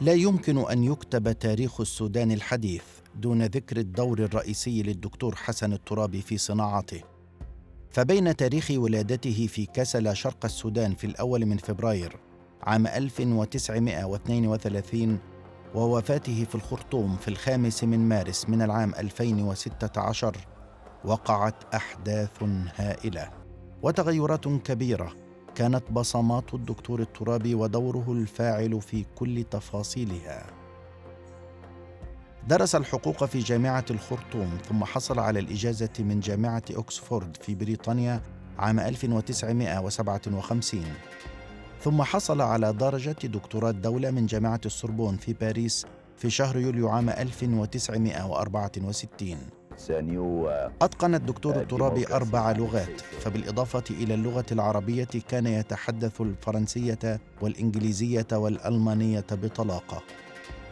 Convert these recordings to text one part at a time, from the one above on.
لا يمكن ان يكتب تاريخ السودان الحديث دون ذكر الدور الرئيسي للدكتور حسن الترابي في صناعته فبين تاريخ ولادته في كسلا شرق السودان في الأول من فبراير عام 1932 ووفاته في الخرطوم في الخامس من مارس من العام 2016 وقعت أحداث هائلة وتغيرات كبيرة كانت بصمات الدكتور الترابي ودوره الفاعل في كل تفاصيلها درس الحقوق في جامعة الخرطوم ثم حصل على الإجازة من جامعة أكسفورد في بريطانيا عام 1957 ثم حصل على درجة دكتوراه دولة من جامعة السربون في باريس في شهر يوليو عام 1964 أتقن الدكتور آه، الترابي أربع لغات فبالإضافة إلى اللغة العربية كان يتحدث الفرنسية والإنجليزية والألمانية بطلاقة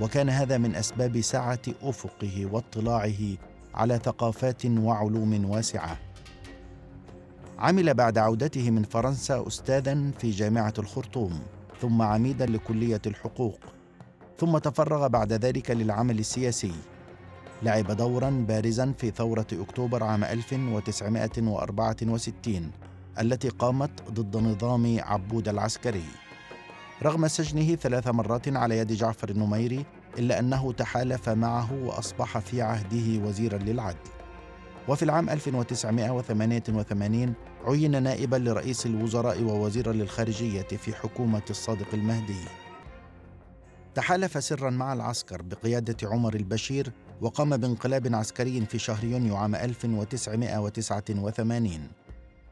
وكان هذا من أسباب سعة أفقه واطلاعه على ثقافات وعلوم واسعة عمل بعد عودته من فرنسا أستاذا في جامعة الخرطوم ثم عميدا لكلية الحقوق ثم تفرغ بعد ذلك للعمل السياسي لعب دورا بارزا في ثورة أكتوبر عام 1964 التي قامت ضد نظام عبود العسكري رغم سجنه ثلاث مرات على يد جعفر النميري إلا أنه تحالف معه وأصبح في عهده وزيرا للعدل وفي العام 1988 عين نائبا لرئيس الوزراء ووزيرا للخارجية في حكومة الصادق المهدي تحالف سرا مع العسكر بقيادة عمر البشير وقام بانقلاب عسكري في شهر يونيو عام 1989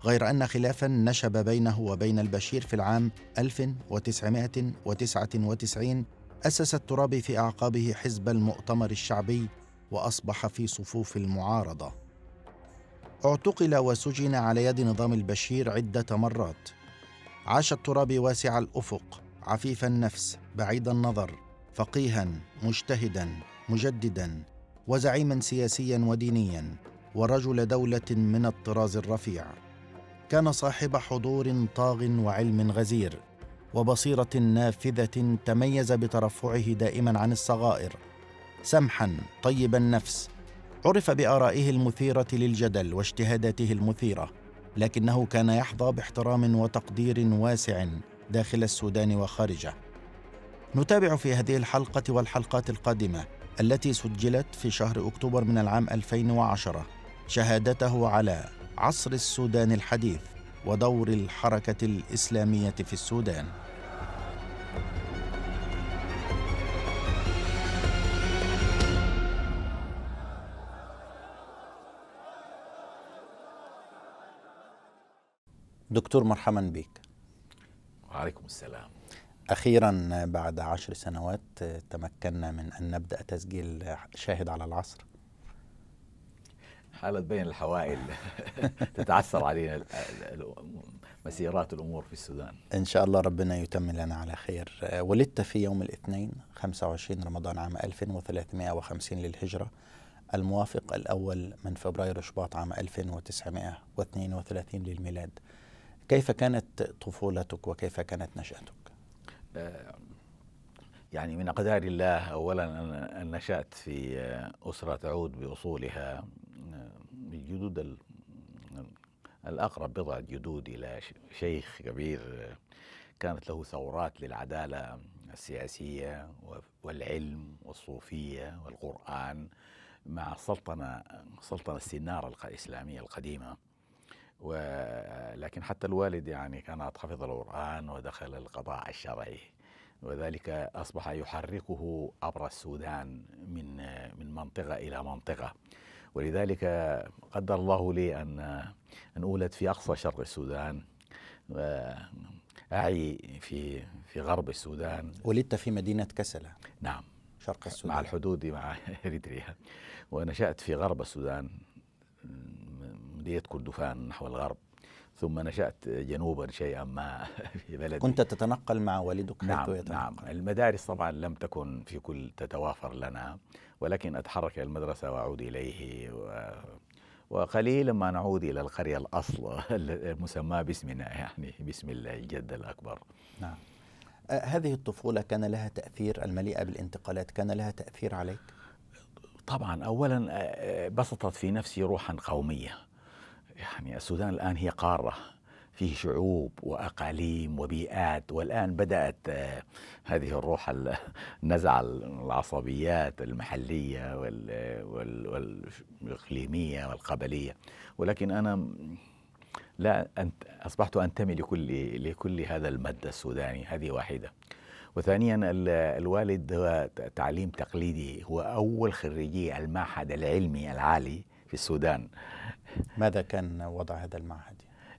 غير أن خلافا نشب بينه وبين البشير في العام 1999 أسس الترابي في أعقابه حزب المؤتمر الشعبي وأصبح في صفوف المعارضة اعتقل وسجن على يد نظام البشير عدة مرات عاش الترابي واسع الأفق عفيف النفس بعيد النظر فقيها مجتهدا مجددا وزعيما سياسيا ودينيا ورجل دوله من الطراز الرفيع كان صاحب حضور طاغ وعلم غزير وبصيره نافذه تميز بترفعه دائما عن الصغائر سمحا طيب النفس عرف بارائه المثيره للجدل واجتهاداته المثيره لكنه كان يحظى باحترام وتقدير واسع داخل السودان وخارجه نتابع في هذه الحلقه والحلقات القادمه التي سجلت في شهر أكتوبر من العام 2010 شهادته على عصر السودان الحديث ودور الحركة الإسلامية في السودان دكتور مرحبا بك وعليكم السلام أخيرا بعد عشر سنوات آه، تمكنا من أن نبدأ تسجيل شاهد على العصر حالة بين الحوائل تتعثر علينا مسيرات الأمور في السودان إن شاء الله ربنا يتم لنا على خير آه، ولدت في يوم الاثنين 25 رمضان عام 1350 للهجرة الموافق الأول من فبراير شباط عام 1932 للميلاد كيف كانت طفولتك وكيف كانت نشأتك؟ آه، يعني من أقدار الله أولا أن نشأت في آه، أسرة تعود بأصولها آه، الجدود الأقرب بضعة جدود إلى شيخ كبير كانت له ثورات للعدالة السياسية والعلم والصوفية والقرآن مع السلطنة سلطنة السنارة الإسلامية القديمة ولكن حتى الوالد يعني كان حفظ القرآن ودخل القضاء الشرعي وذلك أصبح يحركه عبر السودان من من منطقة إلى منطقة ولذلك قدر الله لي أن أن أولد في أقصى شرق السودان وأعي في في غرب السودان ولدت في مدينة كسلة نعم شرق السودان مع الحدود مع إريتريا ونشأت في غرب السودان مديرية كردفان نحو الغرب ثم نشأت جنوبا شيئا ما في بلدي كنت تتنقل مع والدك حيث نعم يتنقل نعم المدارس طبعا لم تكن في كل تتوافر لنا ولكن أتحرك إلى المدرسة وأعود إليه و وقليلا ما نعود إلى القرية الأصل المسمى باسمنا يعني باسم الجد الأكبر نعم هذه الطفولة كان لها تأثير المليئة بالانتقالات كان لها تأثير عليك؟ طبعا أولا بسطت في نفسي روحا قومية يعني السودان الآن هي قارة فيه شعوب واقاليم وبيئات والان بدات آه، هذه الروح النزعه العصبيات المحليه والاقليميه والقبليه ولكن انا لا أنت اصبحت انتمي لكل لكل هذا المد السوداني هذه واحده وثانيا الوالد هو تعليم تقليدي هو اول خريجي المعهد العلمي العالي في السودان ماذا كان وضع هذا المعهد؟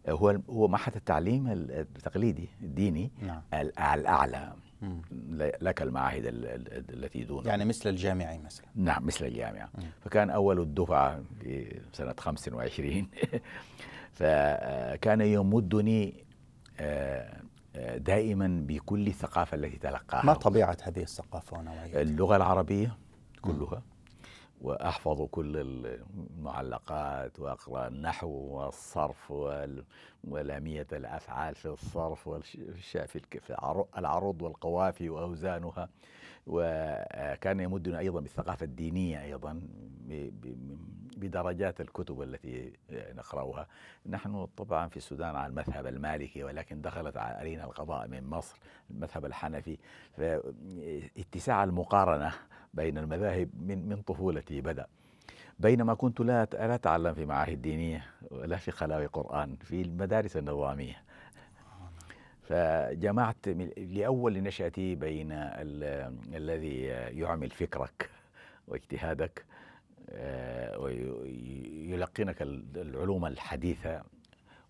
هو هو معهد التعليم التقليدي الديني نعم. الاعلى لك المعاهد التي دونه يعني مثل الجامعي مثلا نعم مثل الجامعة مم. فكان أول الدفعة في سنة 25 فكان يمدني آه، آه، دائما بكل الثقافة التي تلقاها ما طبيعة هذه الثقافة ونوعيتها؟ اللغة العربية كلها مم. واحفظ كل المعلقات واقرا النحو والصرف ولاميه الافعال في الصرف والشافي في العروض والقوافي واوزانها وكان يمدنا أيضا بالثقافة الدينية أيضا بدرجات الكتب التي نقرأها نحن طبعا في السودان على المذهب المالكي ولكن دخلت علينا القضاء من مصر المذهب الحنفي فاتساع المقارنة بين المذاهب من من طفولتي بدأ بينما كنت لا لا اتعلم في معاهد دينيه ولا في خلاوي قران في المدارس النظاميه فجمعت لأول نشأتي بين الذي يعمل فكرك واجتهادك آه، ويلقنك العلوم الحديثة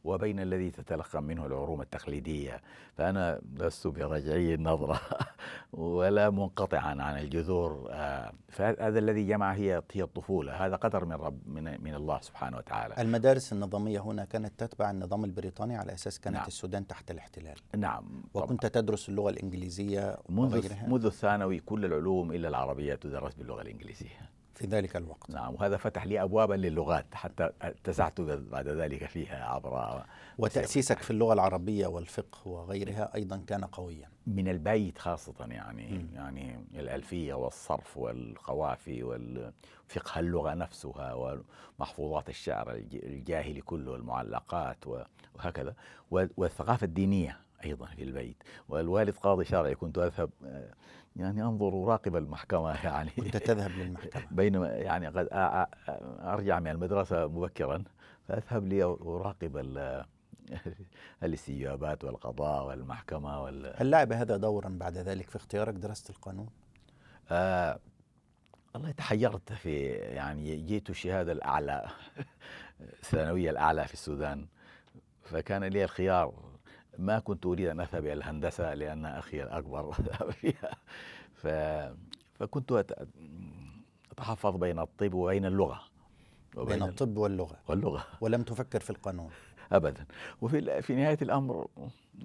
وبين الذي تتلقى منه العلوم التقليدية فأنا لست برجعي النظرة ولا منقطعا عن الجذور آه، فهذا الذي جمع هي هي الطفولة هذا قدر من رب من, من الله سبحانه وتعالى المدارس النظامية هنا كانت تتبع النظام البريطاني على أساس كانت نعم. السودان تحت الاحتلال نعم وكنت تدرس اللغة الإنجليزية منذ منذ الثانوي كل العلوم إلا العربية تدرس باللغة الإنجليزية في ذلك الوقت نعم وهذا فتح لي أبوابا للغات حتى اتسعت بعد ذلك فيها عبر وتأسيسك في اللغة العربية والفقه وغيرها أيضا كان قويا من البيت خاصة يعني م. يعني الألفية والصرف والقوافي وفقه اللغة نفسها ومحفوظات الشعر الجاهلي كله والمعلقات وهكذا والثقافة الدينية أيضا في البيت والوالد قاضي شرعي كنت أذهب آه، يعني انظر وراقب المحكمه يعني كنت تذهب للمحكمه بينما يعني قد ارجع من المدرسه مبكرا فاذهب لي اراقب الاستجابات والقضاء والمحكمه وال هل لعب هذا دورا بعد ذلك في اختيارك دراسه القانون؟ آه والله تحيرت في يعني جيت الشهاده الاعلى الثانويه الاعلى في السودان فكان لي الخيار ما كنت أريد أن أذهب إلى الهندسة لأن أخي الأكبر ذهب فيها ف... فكنت أتحفظ بين الطب وبين اللغة وبين بين الطب واللغة واللغة ولم تفكر في القانون أبدا وفي في نهاية الأمر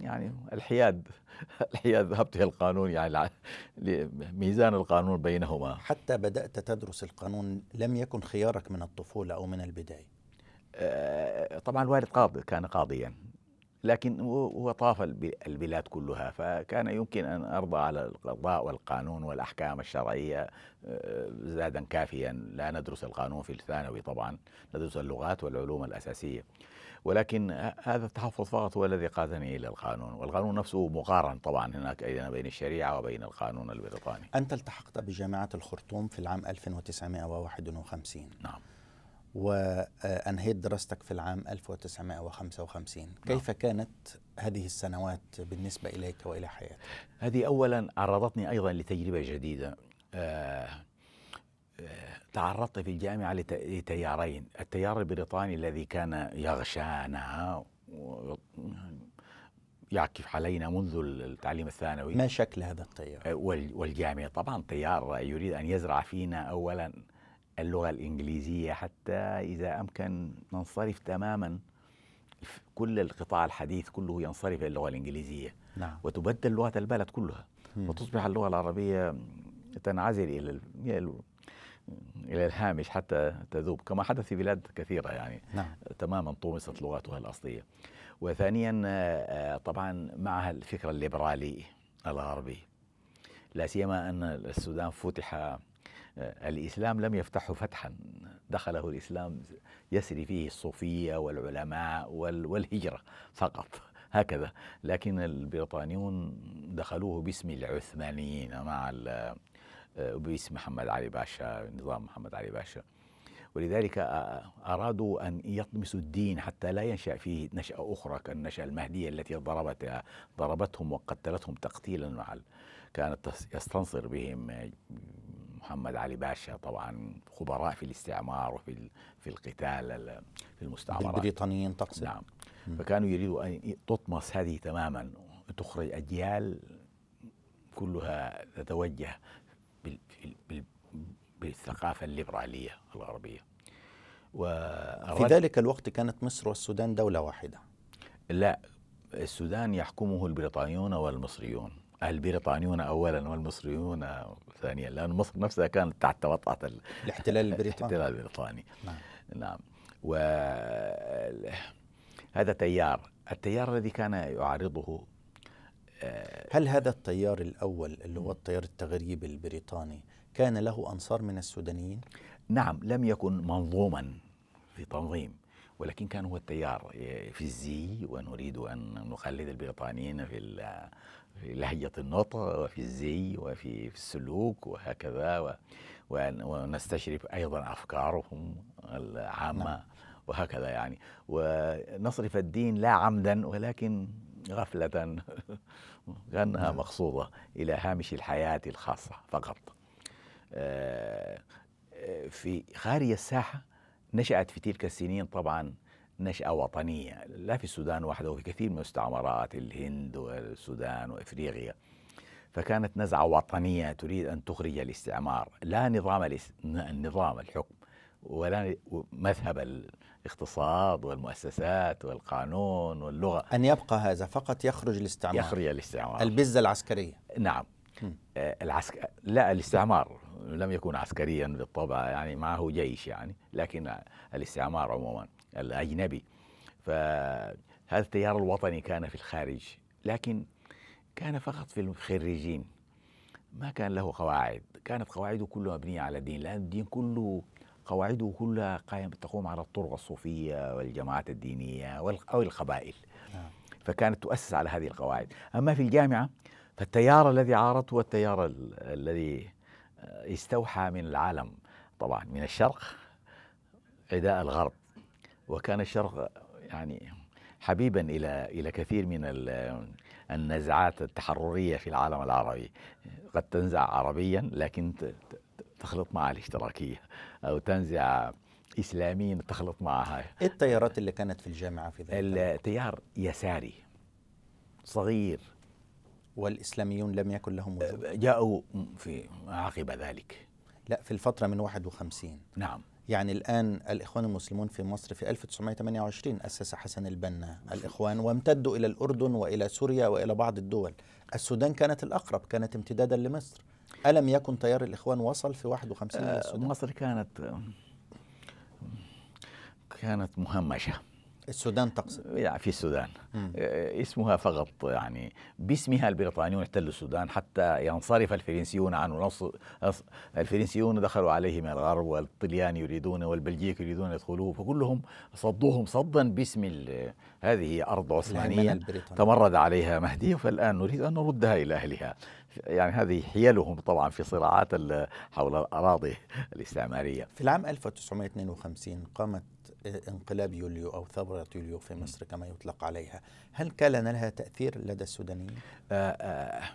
يعني الحياد الحياد ذهبت الى القانون يعني ميزان القانون بينهما حتى بدأت تدرس القانون لم يكن خيارك من الطفولة أو من البداية آه، طبعا الوالد قاضي كان قاضيا لكن هو طاف البلاد كلها فكان يمكن أن أرضى على القضاء والقانون والأحكام الشرعية آه، زادا كافيا لا ندرس القانون في الثانوي طبعا ندرس اللغات والعلوم الأساسية ولكن هذا التحفظ فقط هو الذي قادني إلى القانون والقانون نفسه مقارن طبعا هناك أيضا بين الشريعة وبين القانون البريطاني أنت التحقت بجامعة الخرطوم في العام 1951 نعم وأنهيت دراستك في العام 1955 نعم. كيف نعم. كانت هذه السنوات بالنسبة إليك وإلى حياتك؟ هذه أولا عرضتني أيضا لتجربة جديدة آه، آه، تعرضت في الجامعة لتيارين التيار البريطاني الذي كان يغشانا يعكف علينا منذ التعليم الثانوي ما شكل هذا التيار؟ آه، والجامعي طبعا تيار يريد أن يزرع فينا أولا اللغة الإنجليزية حتى إذا أمكن ننصرف تماما كل القطاع الحديث كله ينصرف إلى اللغة الإنجليزية نعم. وتبدل لغة البلد كلها م. وتصبح اللغة العربية تنعزل إلى إلى الهامش حتى تذوب كما حدث في بلاد كثيرة يعني نعم. تماما طمست لغاتها الأصلية وثانيا آه، آه، طبعا معها الفكر الليبرالي الغربي لا سيما أن السودان فتح الإسلام لم يفتحه فتحا دخله الإسلام يسري فيه الصوفية والعلماء والهجرة فقط هكذا لكن البريطانيون دخلوه باسم العثمانيين مع باسم محمد علي باشا نظام محمد علي باشا ولذلك أرادوا أن يطمسوا الدين حتى لا ينشأ فيه نشأة أخرى كالنشأة المهدية التي ضربت ضربتهم وقتلتهم تقتيلا مع كانت يستنصر بهم محمد علي باشا طبعا خبراء في الاستعمار وفي في القتال في المستعمرات البريطانيين تقصد نعم فكانوا يريدوا ان تطمس هذه تماما تخرج اجيال كلها تتوجه بالثقافه الليبراليه الغربيه في ذلك الوقت كانت مصر والسودان دوله واحده لا السودان يحكمه البريطانيون والمصريون البريطانيون اولا والمصريون ثانيا لان مصر نفسها كانت تحت وطاه الاحتلال البريطاني الاحتلال البريطاني نعم نعم و هذا تيار التيار الذي كان يعارضه آه، هل هذا التيار الاول اللي هو التيار التغريبي البريطاني كان له انصار من السودانيين نعم لم يكن منظوما في تنظيم ولكن كان هو التيار في الزي ونريد ان نخلد البريطانيين في في لهجة النطق وفي الزي وفي في السلوك وهكذا و ونستشرف أيضا أفكارهم العامة نعم. وهكذا يعني ونصرف الدين لا عمدا ولكن غفلة كأنها نعم. مقصودة إلى هامش الحياة الخاصة فقط آه، آه، في خارج الساحة نشأت في تلك السنين طبعا نشأة وطنية لا في السودان وحده وفي كثير من المستعمرات الهند والسودان وإفريقيا فكانت نزعة وطنية تريد أن تخرج الاستعمار لا نظام النظام الحكم ولا مذهب الاقتصاد والمؤسسات والقانون واللغة أن يبقى هذا فقط يخرج الاستعمار يخرج الاستعمار البزة العسكرية نعم آه، العسك... لا الاستعمار لم يكن عسكريا بالطبع يعني معه جيش يعني لكن الاستعمار عموما الأجنبي فهذا التيار الوطني كان في الخارج لكن كان فقط في الخريجين ما كان له قواعد كانت قواعده كلها مبنية على الدين لأن الدين كله قواعده كلها قائمة تقوم على الطرق الصوفية والجماعات الدينية أو القبائل نعم. فكانت تؤسس على هذه القواعد أما في الجامعة فالتيار الذي عارضته هو التيار ال الذي آه، استوحى من العالم طبعا من الشرق عداء الغرب وكان الشرق يعني حبيبا إلى إلى كثير من النزعات التحررية في العالم العربي قد تنزع عربيا لكن تخلط مع الاشتراكية أو تنزع إسلاميا تخلط معها إيه التيارات اللي كانت في الجامعة في ذلك التيار يساري صغير والإسلاميون لم يكن لهم وجود جاءوا في عقب ذلك لا في الفترة من 51 نعم يعني الآن الإخوان المسلمون في مصر في 1928 أسس حسن البنا الإخوان وامتدوا إلى الأردن وإلى سوريا وإلى بعض الدول السودان كانت الأقرب كانت امتدادا لمصر ألم يكن تيار الإخوان وصل في 51 آه للسودان؟ مصر كانت كانت مهمشة السودان تقصد في السودان مم. آه، اسمها فقط يعني باسمها البريطانيون احتلوا السودان حتى ينصرف الفرنسيون عنه الفرنسيون دخلوا عليه من الغرب والطليان يريدون والبلجيك يريدون يدخلوه فكلهم صدوهم صدا باسم هذه أرض عثمانية تمرد عليها مهدي فالآن نريد أن نردها إلى أهلها يعني هذه حيلهم طبعا في صراعات حول الأراضي الاستعمارية في العام 1952 قامت انقلاب يوليو أو ثورة يوليو في مصر كما يطلق عليها هل كان لها تأثير لدى السودانيين؟ آه، آه،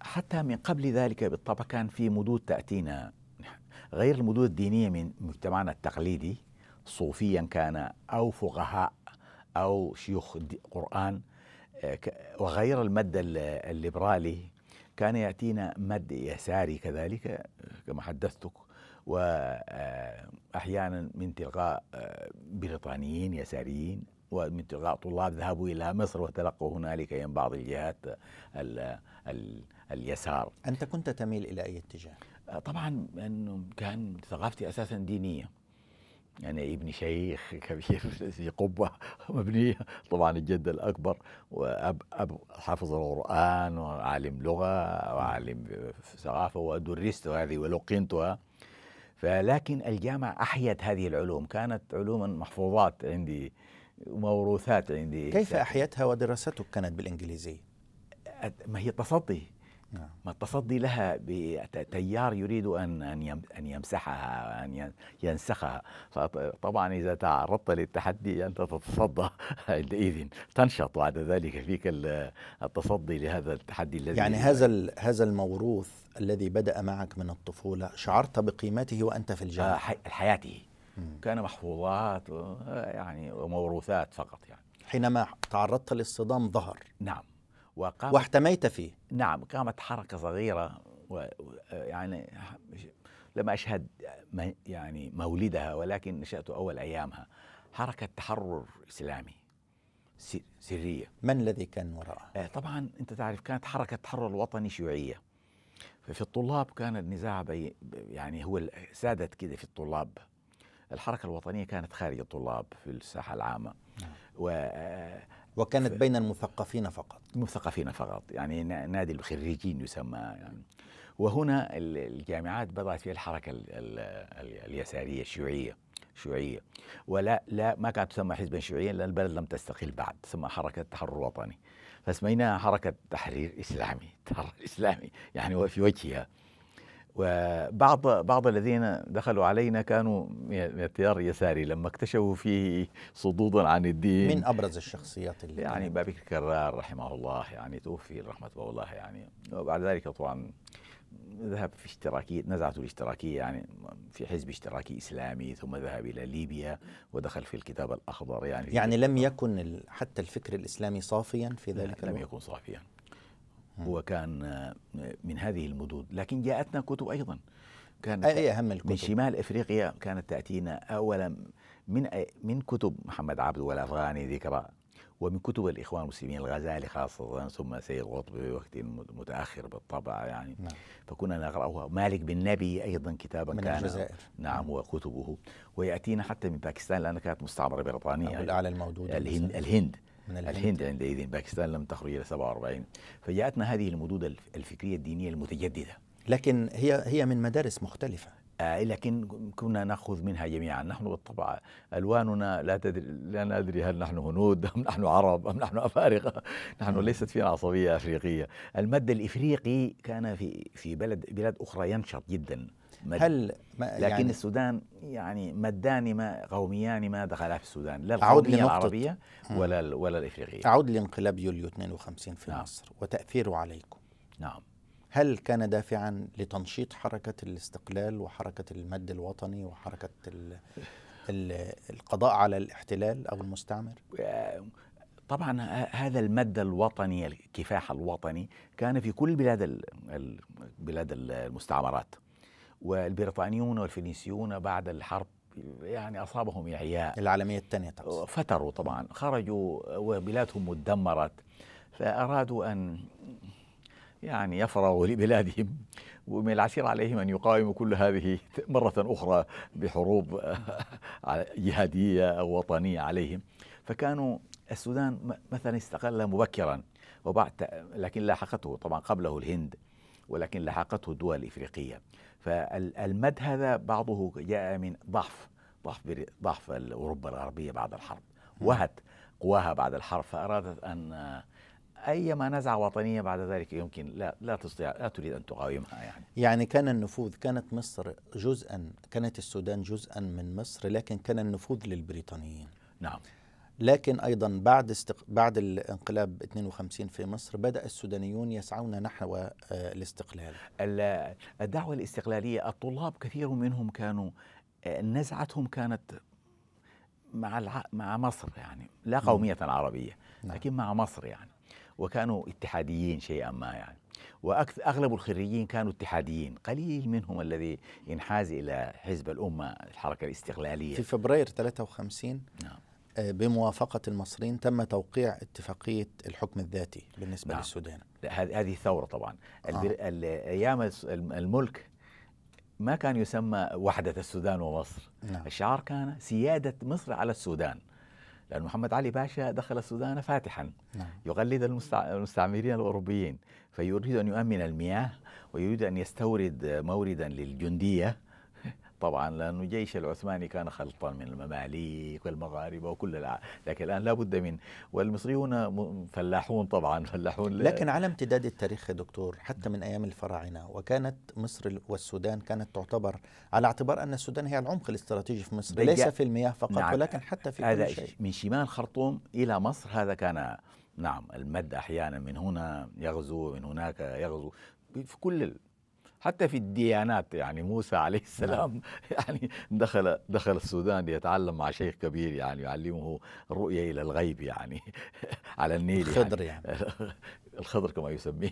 حتى من قبل ذلك بالطبع كان في مدود تأتينا غير المدود الدينية من مجتمعنا التقليدي صوفيا كان أو فقهاء أو شيوخ قرآن آه، وغير المد الليبرالي كان يأتينا مد يساري كذلك كما حدثتك وأحيانا من تلقاء آه، بريطانيين يساريين ومن تلقاء طلاب ذهبوا إلى مصر وتلقوا هنالك من بعض الجهات ال ال اليسار أنت كنت تميل إلى أي اتجاه؟ آه، طبعا أنه كان ثقافتي أساسا دينية يعني ابن شيخ كبير في قبة مبنية طبعا الجد الأكبر وأب أب حافظ القرآن وعالم لغة وعالم ثقافة ودرست هذه ولقنتها فلكن الجامعة أحيت هذه العلوم كانت علوما محفوظات عندي موروثات عندي كيف أحيتها ودراستك كانت بالإنجليزية؟ ما هي التصدي نعم. ما التصدي لها بتيار يريد أن أن يمسحها أن ينسخها فطبعا إذا تعرضت للتحدي أنت تتصدى عندئذ تنشط بعد ذلك فيك التصدي لهذا التحدي الذي يعني هذا هذا الموروث الذي بدأ معك من الطفولة شعرت بقيمته وأنت في الجامعة آه، حياته كان محفوظات آه، يعني وموروثات فقط يعني حينما تعرضت للصدام ظهر نعم وقامت واحتميت فيه نعم قامت حركة صغيرة يعني لم أشهد يعني مولدها ولكن نشأت أول أيامها حركة تحرر إسلامي سرية من الذي كان وراءها؟ آه، طبعا أنت تعرف كانت حركة تحرر الوطني شيوعية ففي الطلاب كان النزاع بي يعني هو سادت كده في الطلاب الحركة الوطنية كانت خارج الطلاب في الساحة العامة نعم. آه، وكانت بين المثقفين فقط المثقفين فقط يعني نادي الخريجين يسمى يعني وهنا الجامعات بدأت فيها الحركة اليسارية الشيوعية شيوعية ولا لا ما كانت تسمى حزبا شيوعيا لأن البلد لم تستقل بعد تسمى حركة تحرر وطني فسميناها حركة تحرير إسلامي تحرير إسلامي يعني في وجهها وبعض بعض الذين دخلوا علينا كانوا من التيار اليساري لما اكتشفوا فيه صدودا عن الدين من ابرز الشخصيات اللي يعني بابك الكرار رحمه الله يعني توفي رحمه الله يعني وبعد ذلك طبعا ذهب في اشتراكية نزعته الاشتراكية يعني في حزب اشتراكي إسلامي ثم ذهب إلى ليبيا ودخل في الكتاب الأخضر يعني يعني لم يكن حتى الفكر الإسلامي صافيا في ذلك الوقت لم يكن صافيا هو كان آه، من هذه المدود لكن جاءتنا كتب أيضا كانت أي أهم الكتب من شمال إفريقيا كانت تأتينا أولا من آه، من كتب محمد عبد والأفغاني ذكرى ومن كتب الإخوان المسلمين الغزالي خاصة ثم سيد الغطب في وقت متأخر بالطبع يعني نعم. فكنا نقرأها مالك بن نبي أيضا كتابا من كان الجزائر نعم, نعم. وكتبه ويأتينا حتى من باكستان لأنها كانت مستعمرة بريطانية الأعلى الموجودة الهند, الهند من الهند, الهند عندئذ باكستان لم تخرج إلى 47 فجاءتنا هذه المدود الفكرية الدينية المتجددة لكن هي هي من مدارس مختلفة آه لكن كنا ناخذ منها جميعا نحن بالطبع الواننا لا تدري لا ندري هل نحن هنود ام نحن عرب ام نحن افارقه نحن ليست فينا عصبيه افريقيه المد الافريقي كان في في بلد بلاد اخرى ينشط جدا مد... هل ما لكن يعني السودان يعني مدان ما قوميان ما دخلا في السودان لا القومية العربية ولا ال... ولا الإفريقية أعود لانقلاب يوليو 52 في نعم. مصر وتأثيره عليكم نعم هل كان دافعا لتنشيط حركة الاستقلال وحركة المد الوطني وحركة ال... ال... القضاء على الاحتلال أو المستعمر؟ طبعا هذا المد الوطني الكفاح الوطني كان في كل بلاد ال... بلاد المستعمرات والبريطانيون والفينيسيون بعد الحرب يعني أصابهم إعياء العالمية الثانية تقصد فتروا طبعا خرجوا وبلادهم مدمرت فأرادوا أن يعني يفرغوا لبلادهم ومن العسير عليهم أن يقاوموا كل هذه مرة أخرى بحروب جهادية أو وطنية عليهم فكانوا السودان مثلا استقل مبكرا وبعد لكن لاحقته طبعا قبله الهند ولكن لاحقته الدول الإفريقية فالمد هذا بعضه جاء من ضعف ضعف ضعف اوروبا الغربيه بعد الحرب وهت قواها بعد الحرب فارادت ان ايما نزعه وطنيه بعد ذلك يمكن لا لا تستطيع لا تريد ان تقاومها يعني يعني كان النفوذ كانت مصر جزءا كانت السودان جزءا من مصر لكن كان النفوذ للبريطانيين نعم لكن ايضا بعد استق... بعد الانقلاب 52 في مصر بدا السودانيون يسعون نحو آه، الاستقلال. الدعوه الاستقلاليه الطلاب كثير منهم كانوا آه، نزعتهم كانت مع الع... مع مصر يعني لا قوميه عربيه نعم. لكن مع مصر يعني وكانوا اتحاديين شيئا ما يعني واغلب الخريجين كانوا اتحاديين قليل منهم الذي ينحاز الى حزب الامه الحركه الاستقلاليه في فبراير 53 نعم بموافقة المصريين تم توقيع اتفاقية الحكم الذاتي بالنسبة نعم. للسودان هذه ثورة طبعا آه. أيام الملك ما كان يسمى وحدة السودان ومصر نعم. الشعار كان سيادة مصر على السودان لأن محمد علي باشا دخل السودان فاتحا نعم. يغلد المستعمرين الأوروبيين فيريد أن يؤمن المياه ويريد أن يستورد موردا للجندية طبعا لأنه الجيش العثماني كان خلطا من المماليك والمغاربة وكل الع... لكن الآن لابد من والمصريون فلاحون طبعا فلاحون ل... لكن على امتداد التاريخ يا دكتور حتى من أيام الفراعنة وكانت مصر والسودان كانت تعتبر على اعتبار أن السودان هي العمق الاستراتيجي في مصر ليس في المياه فقط نعم ولكن حتى في كل شيء من شمال خرطوم إلى مصر هذا كان نعم المد أحيانا من هنا يغزو من هناك يغزو في كل حتى في الديانات يعني موسى عليه السلام نعم. يعني دخل دخل السودان ليتعلم مع شيخ كبير يعني يعلمه الرؤيه الى الغيب يعني على النيل يعني. الخضر يعني, يعني. الخضر كما يسميه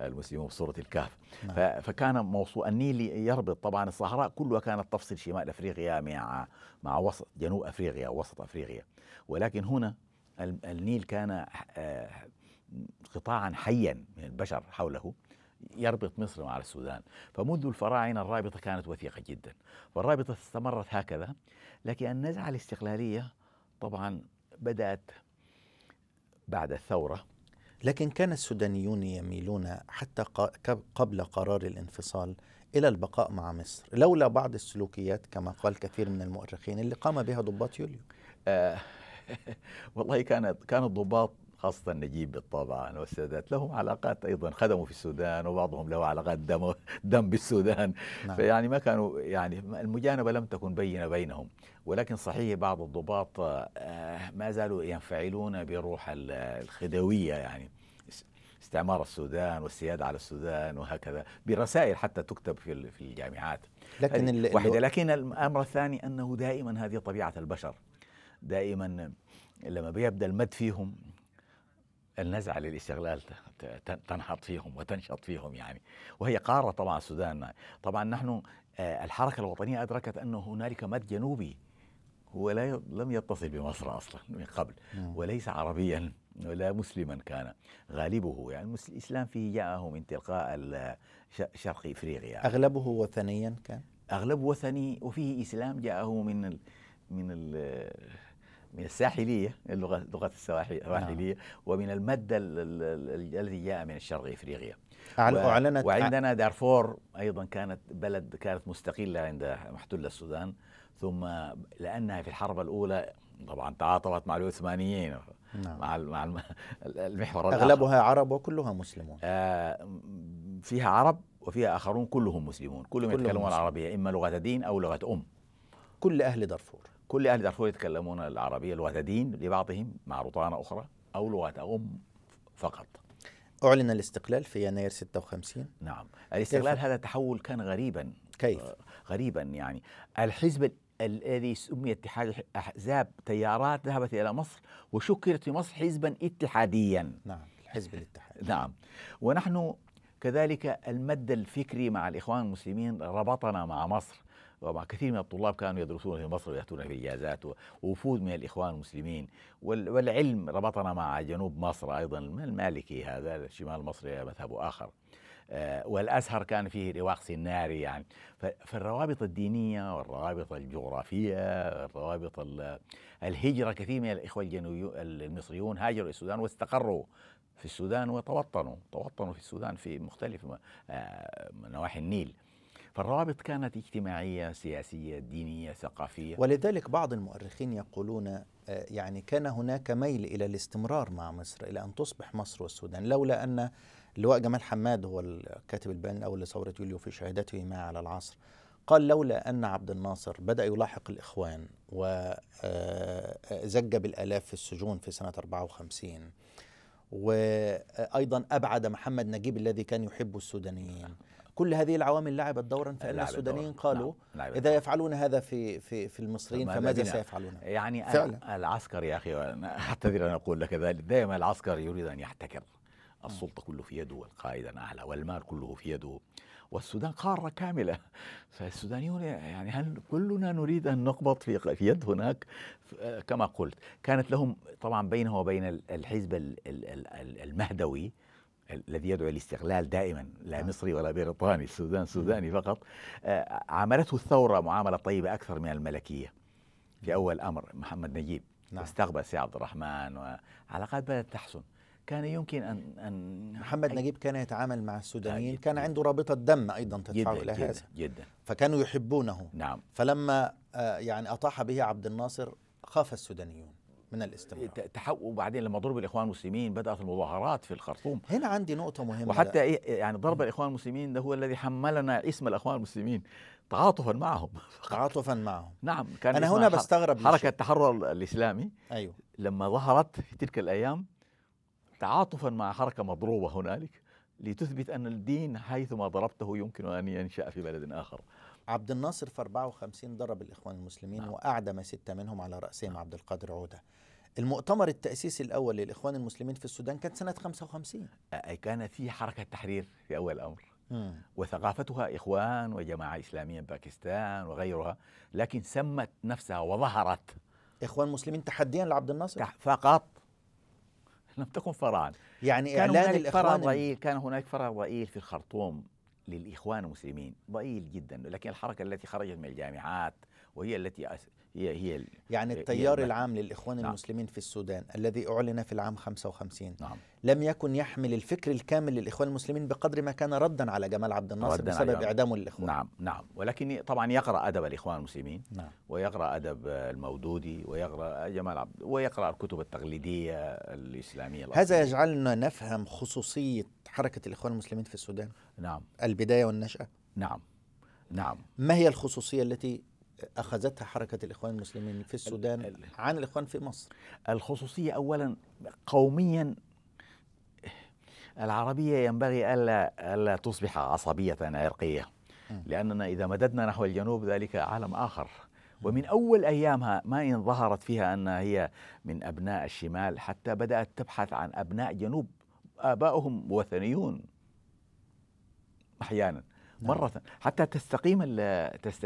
المسلمون في سوره الكهف نعم. فكان موصو النيل يربط طبعا الصحراء كلها كانت تفصل شمال افريقيا مع مع وسط جنوب افريقيا وسط افريقيا ولكن هنا النيل كان آه، قطاعا حيا من البشر حوله يربط مصر مع السودان فمنذ الفراعنة الرابطة كانت وثيقة جدا والرابطة استمرت هكذا لكن النزعة الاستقلالية طبعا بدأت بعد الثورة لكن كان السودانيون يميلون حتى قبل قرار الانفصال إلى البقاء مع مصر لولا بعض السلوكيات كما قال كثير من المؤرخين اللي قام بها ضباط يوليو آه والله كانت كان الضباط خاصة نجيب بالطبع والسادات لهم علاقات أيضا خدموا في السودان وبعضهم له علاقات دم, دم بالسودان نعم. فيعني ما كانوا يعني المجانبة لم تكن بينة بينهم ولكن صحيح بعض الضباط آه، ما زالوا ينفعلون بروح الخدوية يعني استعمار السودان والسيادة على السودان وهكذا برسائل حتى تكتب في في الجامعات لكن واحدة لكن الأمر الثاني أنه دائما هذه طبيعة البشر دائما لما بيبدأ المد فيهم النزعة للاستغلال تنحط فيهم وتنشط فيهم يعني وهي قارة طبعا السودان طبعا نحن آه، الحركة الوطنية أدركت أن هنالك مد جنوبي هو لا لم يتصل بمصر أصلا من قبل نعم. وليس عربيا ولا مسلما كان غالبه يعني الإسلام فيه جاءه من تلقاء شرق إفريقيا أغلبه وثنيا كان أغلبه وثني وفيه إسلام جاءه من الـ من ال من الساحلية اللغة لغة السواحلية نعم. ومن المادة الذي جاء من الشرق إفريقيا أعلنت وعندنا دارفور أيضا كانت بلد كانت مستقلة عند محتل السودان ثم لأنها في الحرب الأولى طبعا تعاطفت مع العثمانيين نعم. مع مع المحور اغلبها الآخر. عرب وكلها مسلمون آه فيها عرب وفيها اخرون كلهم مسلمون كلهم, كلهم يتكلمون العربيه اما لغه دين او لغه ام كل اهل دارفور كل أهل دارفور يتكلمون العربية الوتدين لبعضهم مع رطانة أخرى أو لغة أم فقط أعلن الاستقلال في يناير 56 نعم الاستقلال هذا التحول كان غريبا كيف؟ آه، غريبا يعني الحزب الذي سمي اتحاد احزاب تيارات ذهبت إلى مصر وشكلت في مصر حزبا اتحاديا نعم الحزب الاتحادي نعم ونحن كذلك المد الفكري مع الإخوان المسلمين ربطنا مع مصر ومع كثير من الطلاب كانوا يدرسون في مصر ويأتون في اجازات ووفود من الإخوان المسلمين والعلم ربطنا مع جنوب مصر أيضا المالكي هذا الشمال المصري مذهب آخر آه، والأزهر كان فيه رواق سناري يعني فالروابط الدينية والروابط الجغرافية الروابط الهجرة كثير من الإخوة المصريون هاجروا السودان واستقروا في السودان وتوطنوا توطنوا في السودان في مختلف آه، نواحي النيل فالروابط كانت اجتماعية سياسية دينية ثقافية ولذلك بعض المؤرخين يقولون آه، يعني كان هناك ميل إلى الاستمرار مع مصر إلى أن تصبح مصر والسودان لولا أن اللواء جمال حماد هو الكاتب البيان الأول لثورة يوليو في شهادته ما على العصر قال لولا أن عبد الناصر بدأ يلاحق الإخوان وزج آه، آه، بالآلاف في السجون في سنة 54 وأيضا أبعد محمد نجيب الذي كان يحب السودانيين كل هذه العوامل لعبت دورا فان السودانيين قالوا نعم. اذا يفعلون هذا في في في المصريين فماذا سيفعلون؟ يعني فعلا. العسكر يا اخي اعتذر ان اقول لك ذلك دائما العسكر يريد ان يحتكر السلطه كله في يده والقائد الاعلى والمال كله في يده والسودان قارة كاملة فالسودانيون يعني هل كلنا نريد أن نقبض في يد هناك كما قلت كانت لهم طبعا بينه وبين الحزب المهدوي الذي يدعو الاستغلال دائما لا نعم. مصري ولا بريطاني السودان سوداني فقط آه، عاملته الثورة معاملة طيبة أكثر من الملكية في أول أمر محمد نجيب نعم. استقبل سي عبد الرحمن وعلاقات بدأت تحسن كان يمكن أن, أن محمد نجيب كان يتعامل مع السودانيين كان عنده رابطة دم أيضا تدفع إلى هذا جدا, جدا فكانوا يحبونه نعم فلما آه، يعني أطاح به عبد الناصر خاف السودانيون من الاستمرار تحقق وبعدين لما ضرب الاخوان المسلمين بدات المظاهرات في الخرطوم هنا عندي نقطه مهمه وحتى إيه،, إيه يعني ضرب الاخوان المسلمين ده هو الذي حملنا اسم الاخوان المسلمين تعاطفا معهم تعاطفا معهم نعم كان انا هنا بستغرب حركه التحرر الاسلامي ايوه لما ظهرت في تلك الايام تعاطفا مع حركه مضروبه هنالك لتثبت ان الدين حيثما ضربته يمكن ان ينشا في بلد اخر عبد الناصر في 54 ضرب الاخوان المسلمين نعم. واعدم سته منهم على راسهم نعم. عبد القادر عوده المؤتمر التأسيسي الأول للإخوان المسلمين في السودان كانت سنة 55 كان في حركة تحرير في أول الأمر وثقافتها إخوان وجماعة إسلامية باكستان وغيرها لكن سمت نفسها وظهرت إخوان مسلمين تحديا لعبد الناصر فقط لم تكن فرعا يعني إعلان الإخوان ضئيل كان هناك فرع ضئيل في الخرطوم للإخوان المسلمين ضئيل جدا لكن الحركة التي خرجت من الجامعات وهي التي هي هي يعني التيار هي العام للاخوان نعم. المسلمين في السودان الذي اعلن في العام 55 نعم. لم يكن يحمل الفكر الكامل للاخوان المسلمين بقدر ما كان ردا على جمال عبد الناصر بسبب عليهم. اعدامه للاخوان نعم نعم ولكن طبعا يقرا ادب الاخوان المسلمين نعم. ويقرا ادب المودودي ويقرا جمال عبد ويقرا الكتب التقليديه الاسلاميه الأصلية. هذا يجعلنا نفهم خصوصيه حركه الاخوان المسلمين في السودان نعم البدايه والنشاه نعم نعم ما هي الخصوصيه التي اخذتها حركه الاخوان المسلمين في السودان عن الاخوان في مصر؟ الخصوصيه اولا قوميا العربيه ينبغي الا الا تصبح عصبيه عرقيه لاننا اذا مددنا نحو الجنوب ذلك عالم اخر ومن أول أيامها ما إن ظهرت فيها أنها هي من أبناء الشمال حتى بدأت تبحث عن أبناء جنوب آبائهم وثنيون أحيانا مرة حتى تستقيم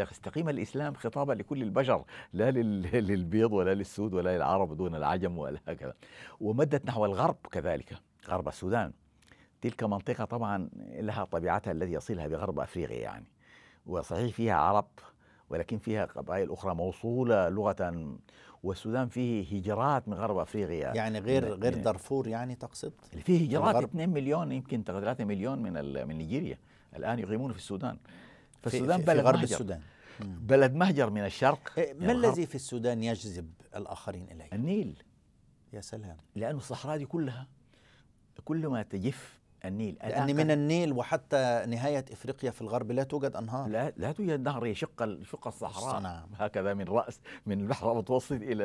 تستقيم الإسلام خطابا لكل البشر لا للبيض ولا للسود ولا للعرب دون العجم ولا هكذا ومدت نحو الغرب كذلك غرب السودان تلك منطقة طبعا لها طبيعتها التي يصلها بغرب أفريقيا يعني وصحيح فيها عرب ولكن فيها قبائل أخرى موصولة لغة والسودان فيه هجرات من غرب افريقيا يعني غير غير دارفور يعني تقصد؟ فيه هجرات 2 مليون يمكن 3 مليون من من نيجيريا الآن يقيمون في السودان فالسودان في بلد غرب مهجر السودان بلد مهجر من الشرق إيه، ما الذي في السودان يجذب الآخرين إليه؟ النيل يا سلام لأنه الصحراء دي كلها كل ما تجف النيل لأن من النيل وحتى نهاية إفريقيا في الغرب لا توجد أنهار لا, لا توجد نهر يشق شق الصحراء نعم. هكذا من رأس من البحر المتوسط إلى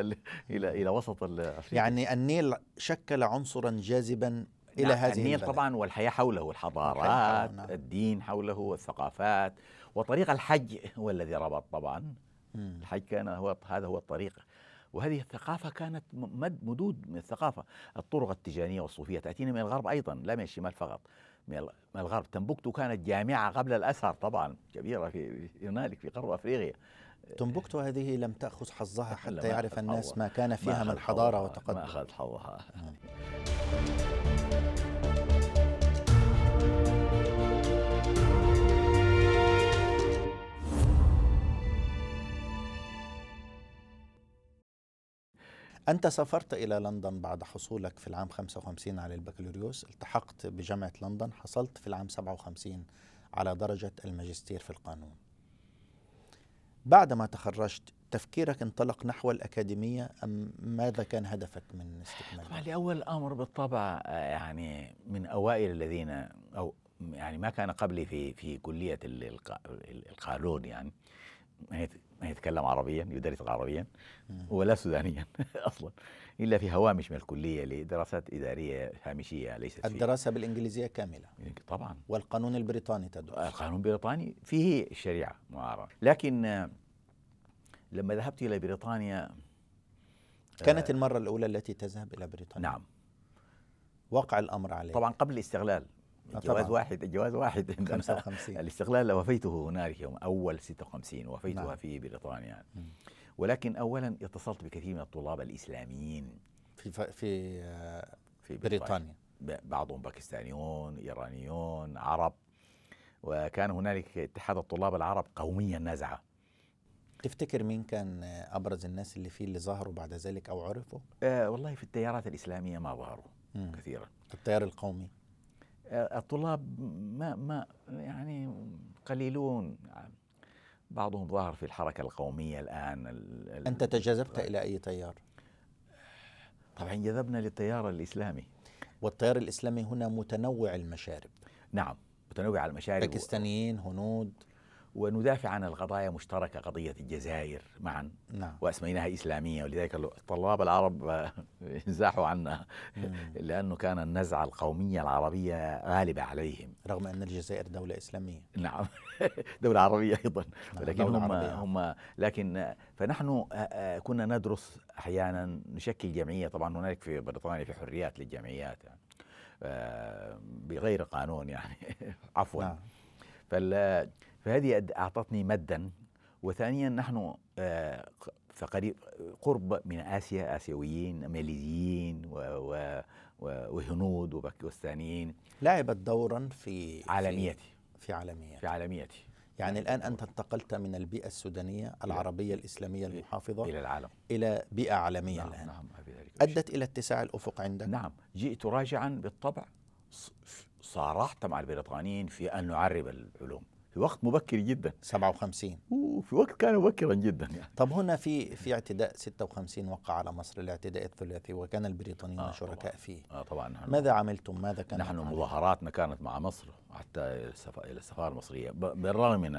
إلى إلى وسط أفريقيا يعني النيل شكل عنصرا جاذبا الى نعم، هذه النيل البلد. طبعا والحياه حوله الحضارات نعم. الدين حوله والثقافات وطريق الحج هو الذي ربط طبعا مم. الحج كان هو هذا هو الطريق وهذه الثقافه كانت مد مدود من الثقافه الطرق التجاريه والصوفيه تاتينا من الغرب ايضا لا من الشمال فقط من الغرب تنبكتو كانت جامعه قبل الازهر طبعا كبيره في هنالك في قرب افريقيا تنبكتو هذه لم تاخذ حظها حتى يعرف الناس ما كان فيها ما من حضاره وتقدم ما اخذ حظها أنت سافرت إلى لندن بعد حصولك في العام 55 على البكالوريوس التحقت بجامعة لندن حصلت في العام 57 على درجة الماجستير في القانون بعدما تخرجت تفكيرك انطلق نحو الأكاديمية أم ماذا كان هدفك من استكمال طبعا لأول أمر بالطبع آه، يعني من أوائل الذين أو يعني ما كان قبلي في في كلية القانون يعني ما يتكلم عربيا يدرس عربيا ولا سودانيا اصلا الا في هوامش من الكليه لدراسات اداريه هامشيه ليست الدراسه فيه. بالانجليزيه كامله طبعا والقانون البريطاني تدرس القانون البريطاني فيه الشريعه معارضه لكن لما ذهبت إلى بريطانيا كانت آه، المرة الأولى التي تذهب إلى بريطانيا نعم وقع الأمر عليك طبعا قبل الاستغلال آه، جواز واحد جواز واحد 55 الاستغلال وفيته هنالك يوم أول 56 وفيتها نعم. في بريطانيا م. ولكن أولا اتصلت بكثير من الطلاب الإسلاميين في في آه، في بريطانيا, بريطانيا. بعضهم باكستانيون إيرانيون عرب وكان هنالك اتحاد الطلاب العرب قوميا نزعه تفتكر مين كان ابرز الناس اللي فيه اللي ظهروا بعد ذلك او عرفوا؟ آه والله في التيارات الاسلاميه ما ظهروا كثيرا كثيرا التيار القومي آه الطلاب ما ما يعني قليلون بعضهم ظهر في الحركه القوميه الان الـ انت تجذبت الى اي تيار؟ طبعا جذبنا للتيار الاسلامي والتيار الاسلامي هنا متنوع المشارب نعم متنوع المشارب باكستانيين هنود وندافع عن القضايا مشتركة قضية الجزائر معا نعم. وأسميناها إسلامية ولذلك الطلاب العرب انزاحوا عنا لأنه كان النزعة القومية العربية غالبة عليهم رغم أن الجزائر دولة إسلامية نعم دولة عربية أيضا نعم. ولكن دولة هم, عربية. هم لكن فنحن آه، آه، كنا ندرس أحيانا نشكل جمعية طبعا هناك في بريطانيا في حريات للجمعيات يعني آه، بغير قانون يعني عفوا نعم. فال فهذه أعطتني مدا وثانيا نحن آه، فقريب قرب من آسيا آسيويين ماليزيين و, وهنود وباكستانيين لعبت دورا في عالميتي في عالميتي في عالميتي يعني الآن أنت انتقلت من البيئة السودانية العربية الإسلامية المحافظة إلى العالم إلى بيئة عالمية نعم الآن نعم أدت إلى اتساع الأفق عندك نعم جئت راجعا بالطبع صارحت مع البريطانيين في أن نعرب العلوم في وقت مبكر جدا 57 وفي وقت كان مبكرا جدا يعني. طب هنا في في اعتداء 56 وقع على مصر الاعتداء الثلاثي وكان البريطانيين آه شركاء طبعًا. فيه اه طبعا ماذا عملتم ماذا كان نحن مظاهراتنا كانت مع مصر حتى الى السفاره المصريه بالرغم من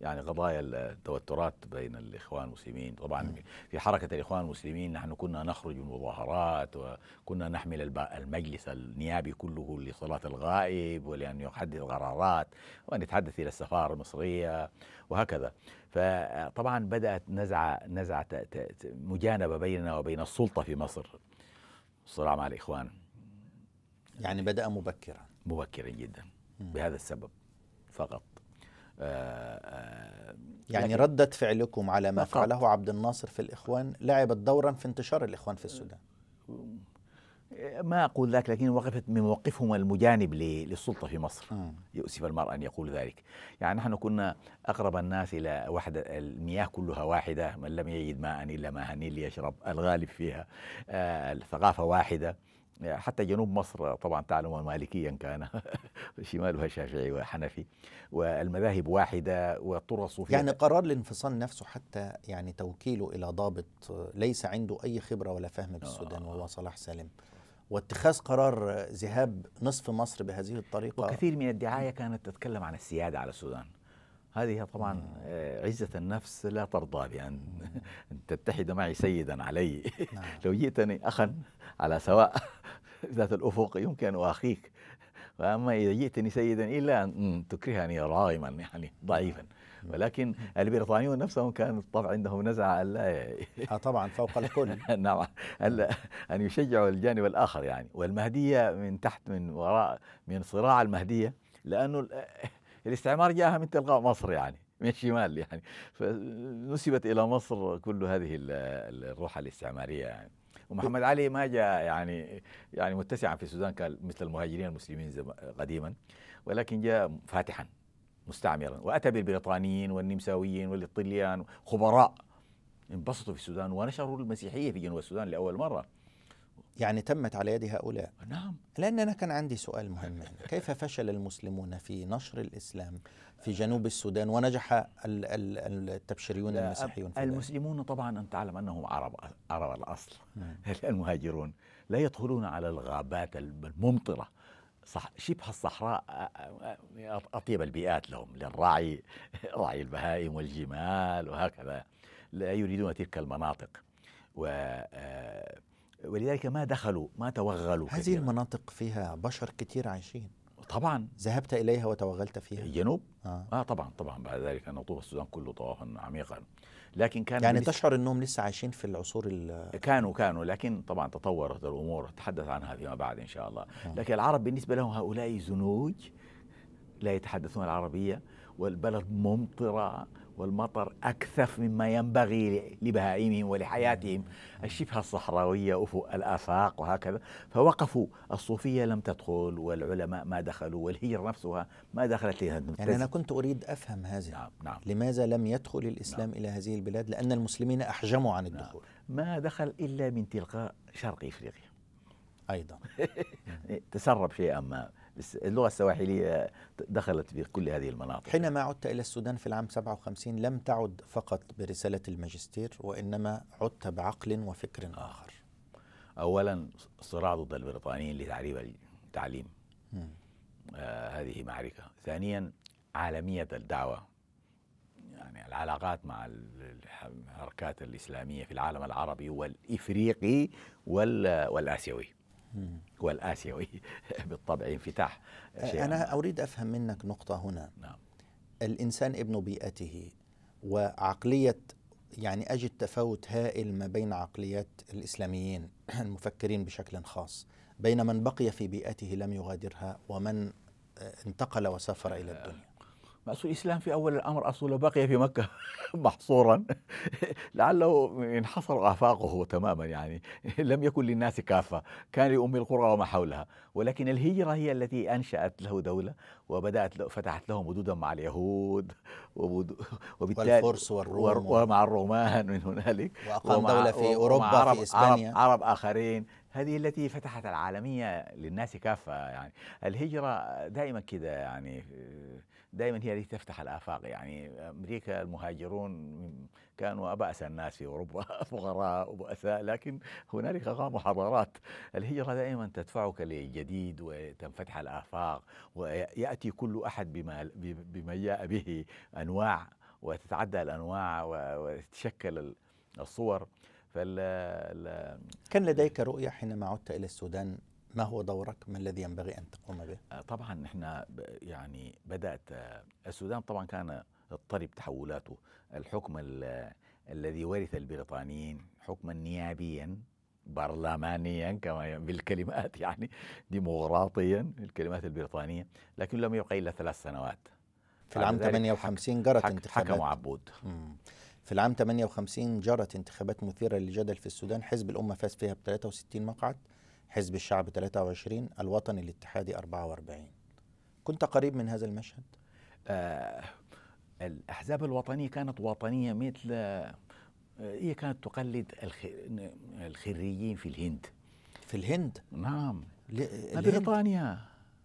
يعني قضايا التوترات بين الاخوان المسلمين طبعا نعم. في حركه الاخوان المسلمين نحن كنا نخرج مظاهرات وكنا نحمل المجلس النيابي كله لصلاه الغائب ولان يحدث قرارات ونتحدث الى السفاره المصريه وهكذا فطبعا بدات نزعه نزعه مجانبه بيننا وبين السلطه في مصر الصراع مع الاخوان يعني بدا مبكرا مبكرا جدا بهذا السبب فقط آه، آه، يعني ردة فعلكم على ما فعله عبد الناصر في الإخوان لعبت دورا في انتشار الإخوان في السودان ما أقول ذلك لكن وقفت من موقفهم المجانب للسلطة في مصر م. آه. يؤسف المرء أن يقول ذلك يعني نحن كنا أقرب الناس إلى وحدة المياه كلها واحدة من لم يجد ماء إلا ما هني ليشرب الغالب فيها الثقافة واحدة حتى جنوب مصر طبعا تعلم مالكيا كان شمالها شافعي وحنفي والمذاهب واحده والطرس الصوفيه يعني قرار الانفصال نفسه حتى يعني توكيله الى ضابط ليس عنده اي خبره ولا فهم بالسودان آه. وهو صلاح سالم واتخاذ قرار ذهاب نصف مصر بهذه الطريقه وكثير من الدعايه كانت تتكلم عن السياده على السودان هذه طبعا آه، عزة النفس لا ترضى بأن أن تتحد معي سيدا علي نعم. لو جئتني أخا على سواء ذات الأفق يمكن أخيك وأما إذا جئتني سيدا إلا أن تكرهني راغما يعني ضعيفا نعم. ولكن نعم. البريطانيون نفسهم كان الطبع عندهم نزعة ألا آه، طبعا فوق الكل نعم ألا أن يشجعوا الجانب الآخر يعني والمهدية من تحت من وراء من صراع المهدية لأنه آه، الاستعمار جاءها من تلقاء مصر يعني من الشمال يعني فنسبت إلى مصر كل هذه الروح الاستعمارية يعني ومحمد علي ما جاء يعني يعني متسعا في السودان كان مثل المهاجرين المسلمين قديما ولكن جاء فاتحا مستعمرا واتى بالبريطانيين والنمساويين والاطليان خبراء انبسطوا في السودان ونشروا المسيحيه في جنوب السودان لاول مره يعني تمت على يد هؤلاء نعم لأن أنا كان عندي سؤال مهم كيف فشل المسلمون في نشر الإسلام في جنوب السودان ونجح التبشريون المسيحيون في المسلمون طبعا أنت تعلم أنهم عرب عرب الأصل نعم. المهاجرون لا يدخلون على الغابات الممطرة صح شبه الصحراء أطيب البيئات لهم للرعي رعي البهائم والجمال وهكذا لا يريدون تلك المناطق و آه، ولذلك ما دخلوا ما توغلوا هذه كثيرا. المناطق فيها بشر كثير عايشين طبعا ذهبت اليها وتوغلت فيها الجنوب آه. اه طبعا طبعا بعد ذلك ان طوف السودان كله طوافا عميقا لكن كان يعني تشعر انهم لسه عايشين في العصور كانوا كانوا لكن طبعا تطورت الامور نتحدث عنها فيما بعد ان شاء الله آه. لكن العرب بالنسبه لهم هؤلاء زنوج لا يتحدثون العربيه والبلد ممطره والمطر أكثف مما ينبغي لبهائمهم ولحياتهم الشبه الصحراوية أفق الآفاق وهكذا فوقفوا الصوفية لم تدخل والعلماء ما دخلوا والهجرة نفسها ما دخلت لها يعني أنا كنت أريد أفهم هذا نعم نعم لماذا لم يدخل نعم. الإسلام نعم إلى هذه البلاد لأن المسلمين أحجموا عن نعم. الدخول نعم ما دخل إلا من تلقاء شرق إفريقيا أيضا تسرب شيئا ما اللغة السواحلية دخلت في كل هذه المناطق حينما عدت إلى السودان في العام 57 لم تعد فقط برسالة الماجستير وإنما عدت بعقل وفكر آخر أولا صراع ضد البريطانيين لتعريب التعليم آه هذه معركة ثانيا عالمية الدعوة يعني العلاقات مع الحركات الإسلامية في العالم العربي والإفريقي والآسيوي والآسيوي بالطبع انفتاح أنا أريد أفهم منك نقطة هنا نعم. الإنسان ابن بيئته وعقلية يعني أجد تفاوت هائل ما بين عقليات الإسلاميين المفكرين بشكل خاص بين من بقي في بيئته لم يغادرها ومن آه، انتقل وسافر إلى آه، الدنيا مأسو الإسلام في أول الأمر أصله بقي في مكة محصورا لعله انحصر آفاقه تماما يعني لم يكن للناس كافة كان لأم القرى وما حولها ولكن الهجرة هي التي أنشأت له دولة وبدأت له فتحت له مدودا مع اليهود وبالتالي والفرس والروم ومع الرومان من هنالك وأقام دولة في أوروبا في إسبانيا عرب, عرب آخرين هذه التي فتحت العالمية للناس كافة يعني الهجرة دائما كده يعني دائما هي التي تفتح الافاق يعني آه، امريكا المهاجرون كانوا ابأس الناس في اوروبا فقراء وبؤساء لكن هنالك قاموا حضارات الهجره دائما تدفعك للجديد وتنفتح الافاق وياتي كل احد بما بما جاء به انواع وتتعدى الانواع وتتشكل الصور فال كان لديك رؤيه حينما عدت الى السودان ما هو دورك؟ ما الذي ينبغي أن تقوم به؟ آه، طبعا احنا يعني بدأت آه، السودان طبعا كان اضطرب تحولاته الحكم الذي ورث البريطانيين حكما نيابيا برلمانيا كما بالكلمات يعني ديمقراطيا الكلمات البريطانية لكن لم يبقى إلا ثلاث سنوات في العام 58 جرت حك انتخابات حكم عبود في العام 58 جرت انتخابات مثيرة للجدل في السودان حزب الأمة فاز فيها ب 63 مقعد حزب الشعب 23 الوطني الاتحادي 44 كنت قريب من هذا المشهد؟ آه الأحزاب الوطنية كانت وطنية مثل آه، هي كانت تقلد الخريين في الهند في الهند؟ نعم بريطانيا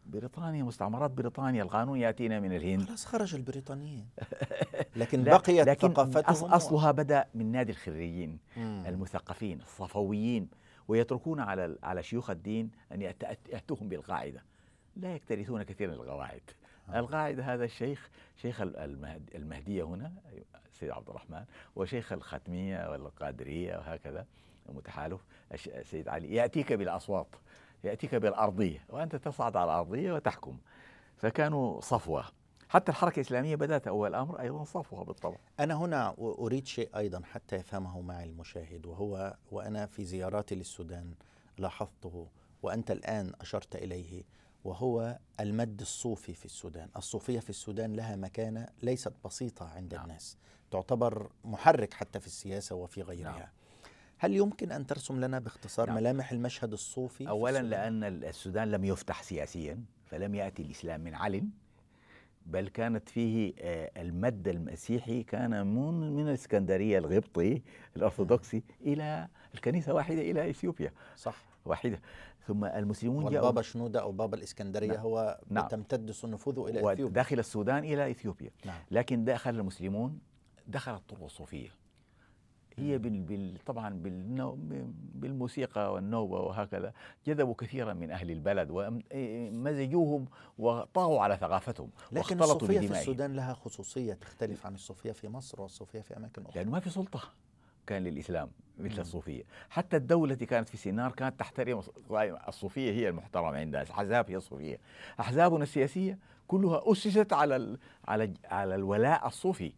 بريطانيا مستعمرات بريطانيا القانون ياتينا من الهند خلاص خرج البريطانيين لكن بقيت لكن ثقافتهم أص اصلها بدا من نادي الخريين المثقفين الصفويين ويتركون على على شيوخ الدين ان ياتوهم بالقاعده لا يكترثون كثيرا القواعد آه. القاعدة هذا الشيخ شيخ المهدية هنا سيد عبد الرحمن وشيخ الختمية والقادرية وهكذا متحالف سيد علي يأتيك بالأصوات يأتيك بالأرضية وأنت تصعد على الأرضية وتحكم فكانوا صفوة حتى الحركة الإسلامية بدأت أول الأمر أيضا صافها بالطبع أنا هنا أريد شيء أيضا حتى يفهمه معي المشاهد وهو وأنا في زياراتي للسودان لاحظته وأنت الآن أشرت إليه وهو المد الصوفي في السودان الصوفية في السودان لها مكانة ليست بسيطة عند نعم. الناس تعتبر محرك حتى في السياسة وفي غيرها نعم. هل يمكن أن ترسم لنا باختصار نعم. ملامح المشهد الصوفي أولا لأن السودان لم يفتح سياسيا فلم يأتي الإسلام من علن بل كانت فيه آه، المد المسيحي كان من من الاسكندريه الغبطي الارثوذكسي الى الكنيسه واحده الى اثيوبيا صح واحده ثم المسلمون جاءوا بابا شنودة أو بابا الإسكندرية نعم هو نعم تمتد نفوذه إلى إثيوبيا داخل السودان إلى إثيوبيا نعم لكن دخل المسلمون دخلت الطرق الصوفية هي بال بال طبعا بالموسيقى والنوبه وهكذا جذبوا كثيرا من اهل البلد ومزجوهم إيه، وطاغوا على ثقافتهم لكن الصوفيه في السودان لها خصوصيه تختلف عن الصوفيه في مصر والصوفيه في اماكن اخرى لانه ما في سلطه كان للاسلام مثل مم. الصوفيه، حتى الدوله التي كانت في سينار كانت تحترم الصوفيه هي المحترمه عندها، الاحزاب هي الصوفيه، احزابنا السياسيه كلها اسست على على على الولاء الصوفي.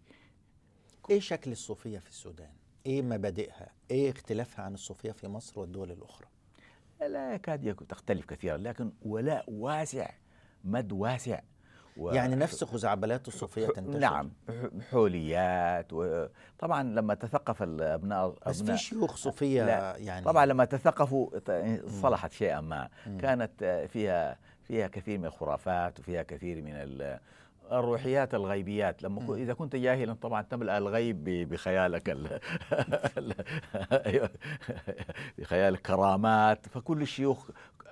ايه شكل الصوفيه في السودان؟ ايه مبادئها ايه اختلافها عن الصوفيه في مصر والدول الاخرى لا يكاد تختلف كثيرا لكن ولاء واسع مد واسع و... يعني نفس خزعبلات الصوفيه تنتشر نعم حوليات و... طبعا لما تثقف الابناء بس في شيوخ صوفيه لا. يعني طبعا لما تثقفوا صلحت شيئا ما كانت فيها فيها كثير من الخرافات وفيها كثير من ال... الروحيات الغيبيات لما م. اذا كنت جاهلا طبعا تملا الغيب بخيالك ال... أيوة، بخيالك كرامات فكل الشيوخ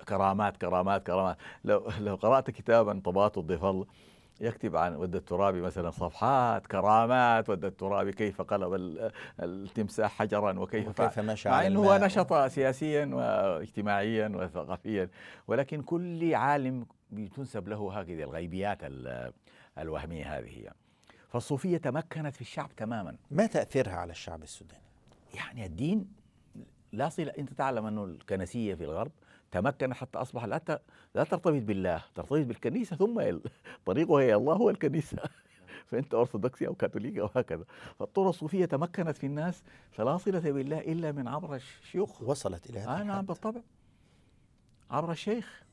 كرامات كرامات كرامات لو لو قرات كتابا طباط الضيف يكتب عن ود الترابي مثلا صفحات كرامات ود الترابي كيف قلب التمساح حجرا وكيف وكيف مشى مع انه هو نشط سياسيا واجتماعيا وثقافيا ولكن كل عالم تنسب له هكذا الغيبيات الوهمية هذه فالصوفية تمكنت في الشعب تماما ما تأثيرها على الشعب السوداني؟ يعني الدين لا صلة أنت تعلم أنه الكنسية في الغرب تمكن حتى أصبح لا ت... لا ترتبط بالله ترتبط بالكنيسة ثم طريقها هي الله هو الكنيسة فأنت أرثوذكسي أو كاثوليكي أو هكذا فالطرق الصوفية تمكنت في الناس فلا صلة بالله إلا من عبر الشيوخ وصلت إلى هذا آه نعم بالطبع عبر الشيخ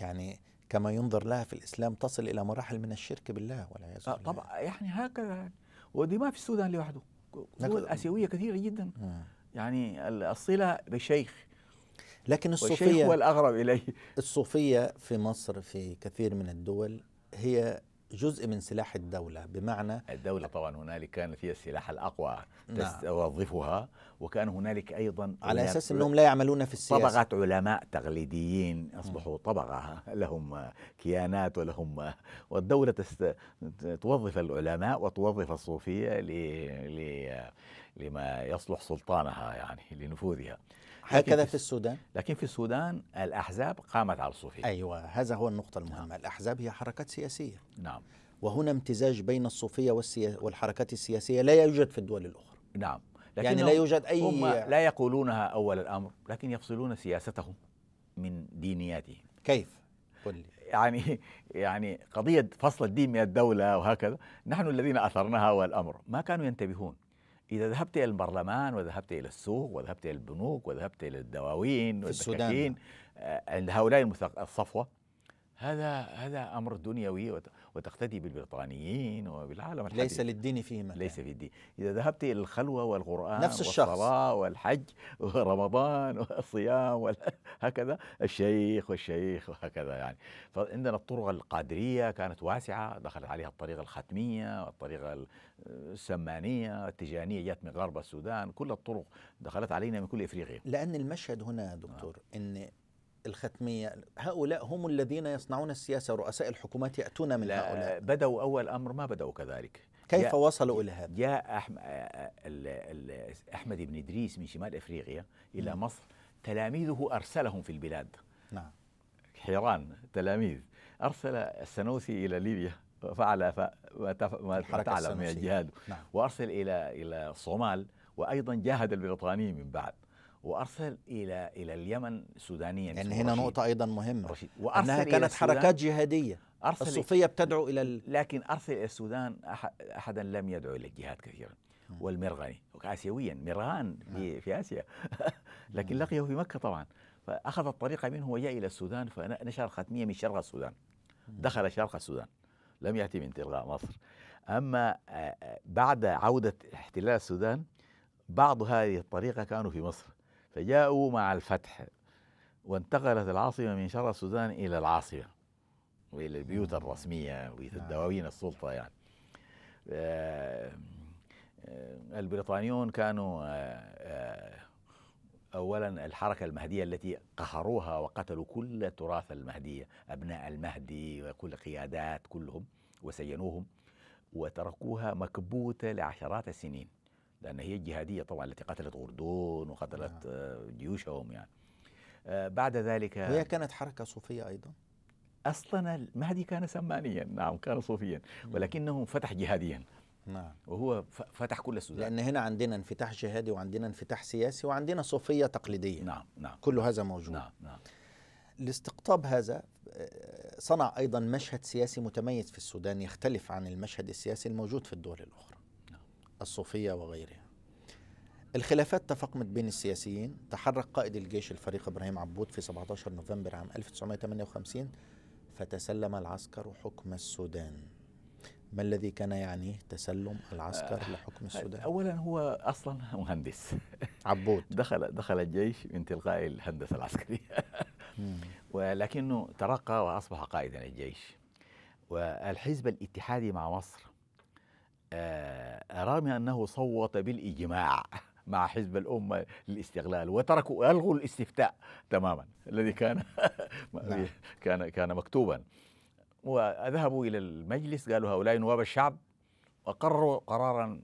يعني كما ينظر لها في الإسلام تصل إلى مراحل من الشرك بالله والعياذ آه، بالله طبعا يعني هكذا ودي ما في السودان لوحده دول آسيوية كثيرة جدا م. آه. يعني الصلة بشيخ لكن الصوفية والشيخ هو الأغرب إليه الصوفية في مصر في كثير من الدول هي جزء من سلاح الدولة بمعنى الدولة طبعا هنالك كانت هي السلاح الأقوى نعم. توظفها وكان هنالك أيضا على أساس أنهم لا يعملون في السياسة طبقة علماء تقليديين أصبحوا طبقة لهم كيانات ولهم والدولة توظف العلماء وتوظف الصوفية ل... ل... لما يصلح سلطانها يعني لنفوذها هكذا في السودان لكن في السودان الأحزاب قامت على الصوفية أيوة هذا هو النقطة المهمة نعم. الأحزاب هي حركات سياسية نعم وهنا امتزاج بين الصوفية والحركات السياسية لا يوجد في الدول الأخرى نعم لكن يعني لا يوجد أي هم لا يقولونها أول الأمر لكن يفصلون سياستهم من دينياتهم كيف؟ قل لي يعني يعني قضية فصل الدين من الدولة وهكذا نحن الذين أثرناها أول الأمر ما كانوا ينتبهون إذا ذهبت إلى البرلمان وذهبت إلى السوق وذهبت إلى البنوك وذهبت إلى الدواوين السودان آه، عند هؤلاء الصفوة هذا هذا أمر دنيوي وتقتدي بالبريطانيين وبالعالم الحديث ليس للدين فيه مكان ليس في الدين إذا ذهبت إلى الخلوة والقرآن نفس الشخص والصلاة والحج ورمضان والصيام وهكذا الشيخ والشيخ وهكذا يعني فعندنا الطرق القادرية كانت واسعة دخلت عليها الطريقة الختمية والطريقة السمانية التجانية جت من غرب السودان كل الطرق دخلت علينا من كل إفريقيا لأن المشهد هنا دكتور آه. أن الختمية هؤلاء هم الذين يصنعون السياسة رؤساء الحكومات يأتون من آه، هؤلاء بدأوا أول أمر ما بدأوا كذلك كيف وصلوا إلى هذا؟ جاء أحمد, آه، آه، أحمد بن إدريس من شمال إفريقيا إلى م. نعم. مصر تلاميذه أرسلهم في البلاد نعم حيران تلاميذ أرسل السنوسي إلى ليبيا فعل ما تعلم من الجهاد نعم. وأرسل إلى إلى الصومال وأيضا جاهد البريطانيين من بعد وارسل الى الى اليمن سودانيا يعني هنا رشيد. نقطه ايضا مهمه رشيد. وأرسل انها كانت حركات جهاديه أرسل الصوفيه بتدعو الى ال... لكن ارسل الى السودان احدا لم يدعو الى الجهاد كثيرا والمرغني اسيويا مرغان في, نعم. في اسيا لكن نعم. لقيه في مكه طبعا فاخذ الطريقه منه وجاء الى السودان فنشر ختميه من شرق السودان دخل شرق السودان لم ياتي من تلغاء مصر اما آه، آه، بعد عوده احتلال السودان بعض هذه الطريقه كانوا في مصر فجاءوا مع الفتح وانتقلت العاصمة من شرق السودان إلى العاصمة وإلى البيوت الرسمية ودواوين نعم. السلطة يعني آه، آه، البريطانيون كانوا آه، أولا الحركة المهدية التي قهروها وقتلوا كل تراث المهدية أبناء المهدي وكل قيادات كلهم وسينوهم وتركوها مكبوتة لعشرات السنين لأن هي الجهادية طبعا التي قتلت غردون وقتلت نعم. آه، جيوشهم يعني آه، بعد ذلك وهي كانت حركة صوفية أيضا أصلا المهدي كان سمانيا نعم كان صوفيا ولكنه فتح جهاديا نعم وهو فتح كل السودان لأن هنا عندنا انفتاح جهادي وعندنا انفتاح سياسي وعندنا صوفية تقليدية نعم نعم كل هذا موجود نعم نعم لاستقطاب هذا آه، صنع أيضا مشهد سياسي متميز في السودان يختلف عن المشهد السياسي الموجود في الدول الأخرى الصوفية وغيرها الخلافات تفاقمت بين السياسيين تحرك قائد الجيش الفريق إبراهيم عبود في 17 نوفمبر عام 1958 فتسلم العسكر حكم السودان ما الذي كان يعنيه تسلم العسكر آه لحكم السودان؟ اولا هو اصلا مهندس عبود دخل دخل الجيش من تلقاء الهندسه العسكريه ولكنه ترقى واصبح قائدا للجيش والحزب الاتحادي مع مصر أرامي آه، أنه صوت بالإجماع مع حزب الأمة للاستغلال وتركوا ألغوا الاستفتاء تماما الذي كان نعم. كان كان مكتوبا وذهبوا إلى المجلس قالوا هؤلاء نواب الشعب وقرروا قرارا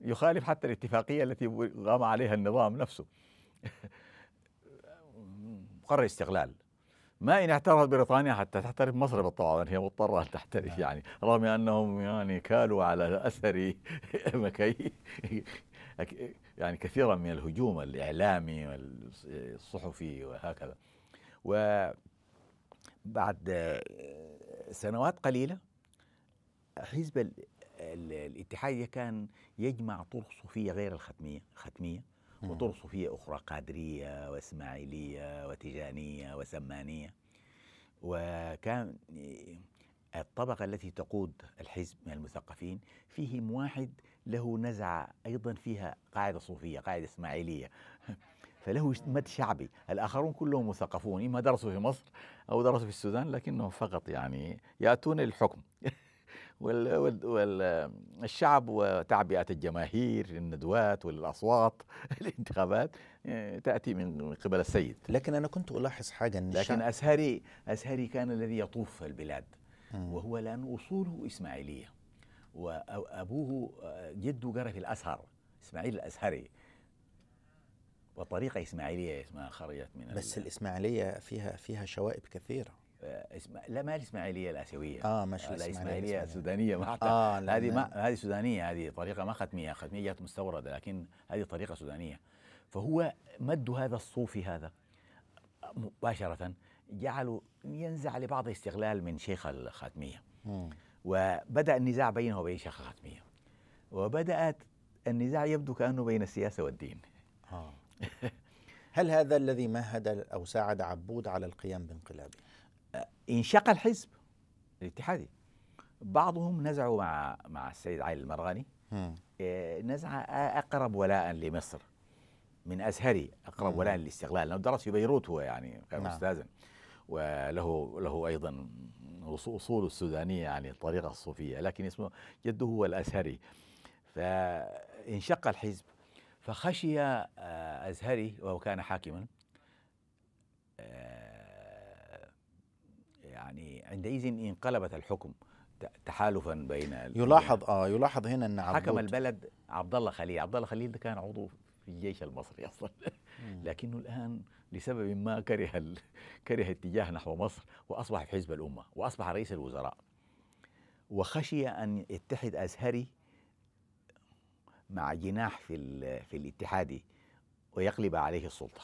يخالف حتى الاتفاقية التي قام عليها النظام نفسه قرر استغلال ما إن اعترفت بريطانيا حتى تعترف مصر بالطبع يعني هي مضطرة أن يعني رغم أنهم يعني كالوا على أثر مكي يعني كثيرا من الهجوم الإعلامي والصحفي وهكذا وبعد سنوات قليلة حزب الاتحادية كان يجمع طرق صوفية غير الختمية ختمية وطرق صوفية أخرى قادرية وإسماعيلية وتيجانية وسمانية وكان الطبقة التي تقود الحزب من المثقفين فيهم واحد له نزعة أيضا فيها قاعدة صوفية قاعدة إسماعيلية فله مد شعبي الآخرون كلهم مثقفون إما درسوا في مصر أو درسوا في السودان لكنهم فقط يعني يأتون للحكم والشعب وتعبئة الجماهير للندوات والأصوات الانتخابات آه، تأتي من قبل السيد لكن أنا كنت ألاحظ حاجة إن لكن أزهري أزهري كان الذي يطوف البلاد وهو لأن أصوله إسماعيلية وأبوه آه، جده جرى في الأزهر إسماعيل الأزهري وطريقة إسماعيلية اسمها خرجت من بس الإسماعيلية فيها فيها شوائب كثيرة آه، لا ما الاسماعيليه الاسيويه اه مش آه، الاسماعيليه السودانيه ما حتى آه هذه ما هذه سودانيه هذه طريقه ما ختميه ختميه جات مستورده لكن هذه طريقه سودانيه فهو مد هذا الصوفي هذا مباشره جعله ينزع لبعض استغلال من شيخ الخاتميه م. وبدا النزاع بينه وبين شيخ الخاتميه وبدات النزاع يبدو كانه بين السياسه والدين آه. هل هذا الذي مهد او ساعد عبود على القيام بانقلابه؟ انشق الحزب الاتحادي بعضهم نزعوا مع مع السيد علي المرغني آه، نزعة أقرب ولاء لمصر من أزهري أقرب ولاء للاستقلال لأنه درس في بيروت هو يعني كان نعم. أستاذا وله له أيضا أصول السودانية يعني الطريقة الصوفية لكن اسمه جده هو الأزهري فانشق الحزب فخشي آه، أزهري وهو كان حاكما آه، يعني عندئذ انقلبت الحكم تحالفا بين يلاحظ اه يلاحظ هنا ان عبود حكم البلد عبد الله خليل، عبد الله خليل ده كان عضو في الجيش المصري اصلا لكنه الان لسبب ما كره كره اتجاه نحو مصر واصبح في حزب الامه واصبح رئيس الوزراء وخشي ان يتحد ازهري مع جناح في في الاتحادي ويقلب عليه السلطه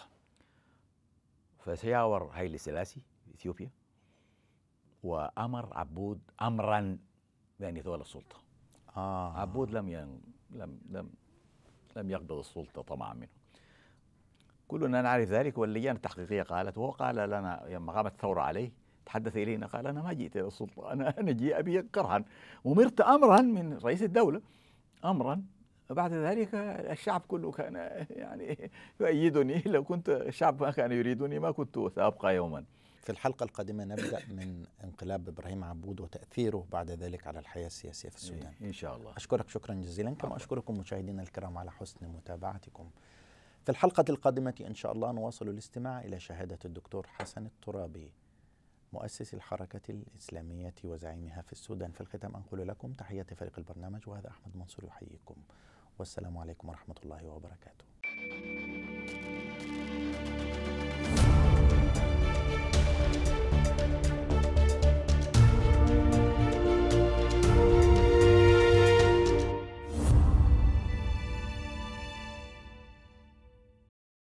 فشاور هايلي سلاسي في اثيوبيا وأمر عبود أمرا بأن يتولى السلطة آه. عبود لم ين... لم لم لم يقبض السلطة طمعا منه كلنا نعرف ذلك واللجان التحقيقية قالت وهو قال لنا لما قامت الثورة عليه تحدث إلينا قال أنا ما جئت إلى السلطة أنا أنا جيء ابي كرها ومرت أمرا من رئيس الدولة أمرا بعد ذلك الشعب كله كان يعني يؤيدني لو كنت الشعب ما كان يريدني ما كنت سأبقى يوما في الحلقة القادمة نبدأ من انقلاب إبراهيم عبود وتأثيره بعد ذلك على الحياة السياسية في السودان إن شاء الله أشكرك شكرا جزيلا كما أشكركم مشاهدينا الكرام على حسن متابعتكم في الحلقة القادمة إن شاء الله نواصل الاستماع إلى شهادة الدكتور حسن الترابي مؤسس الحركة الإسلامية وزعيمها في السودان في الختام أنقل لكم تحية فريق البرنامج وهذا أحمد منصور يحييكم والسلام عليكم ورحمة الله وبركاته